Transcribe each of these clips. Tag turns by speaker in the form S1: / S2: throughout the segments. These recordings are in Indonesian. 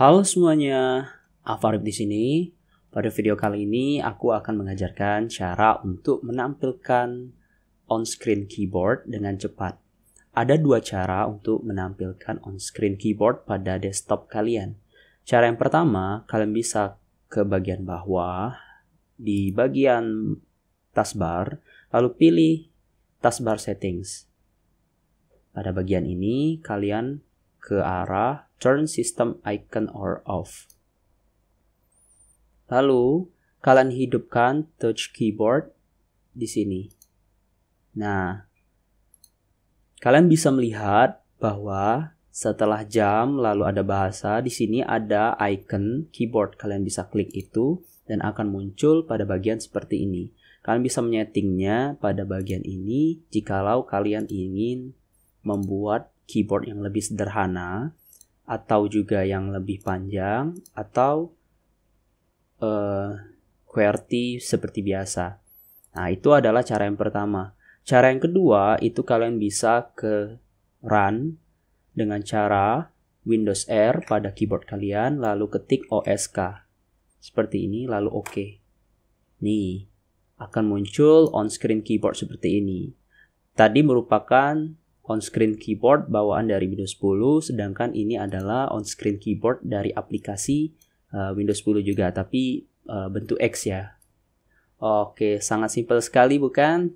S1: Halo semuanya, Afarib di sini. Pada video kali ini aku akan mengajarkan cara untuk menampilkan on-screen keyboard dengan cepat. Ada dua cara untuk menampilkan on-screen keyboard pada desktop kalian. Cara yang pertama, kalian bisa ke bagian bawah di bagian taskbar, lalu pilih taskbar settings. Pada bagian ini, kalian ke arah turn system icon or off. Lalu, kalian hidupkan touch keyboard di sini. Nah, kalian bisa melihat bahwa setelah jam lalu ada bahasa, di sini ada icon keyboard. Kalian bisa klik itu dan akan muncul pada bagian seperti ini. Kalian bisa menyettingnya pada bagian ini jikalau kalian ingin membuat keyboard yang lebih sederhana atau juga yang lebih panjang atau uh, QWERTY seperti biasa. Nah, itu adalah cara yang pertama. Cara yang kedua itu kalian bisa ke run dengan cara Windows R pada keyboard kalian lalu ketik OSK. Seperti ini lalu OK. Nih, akan muncul on screen keyboard seperti ini. Tadi merupakan on-screen keyboard bawaan dari Windows 10, sedangkan ini adalah on-screen keyboard dari aplikasi uh, Windows 10 juga, tapi uh, bentuk X ya. Oke, sangat simpel sekali bukan?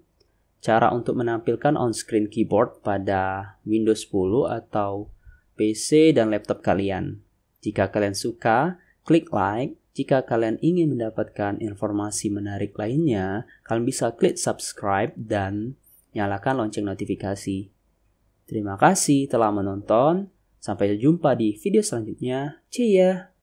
S1: Cara untuk menampilkan on-screen keyboard pada Windows 10 atau PC dan laptop kalian. Jika kalian suka, klik like. Jika kalian ingin mendapatkan informasi menarik lainnya, kalian bisa klik subscribe dan nyalakan lonceng notifikasi. Terima kasih telah menonton. Sampai jumpa di video selanjutnya. Cia. Ya.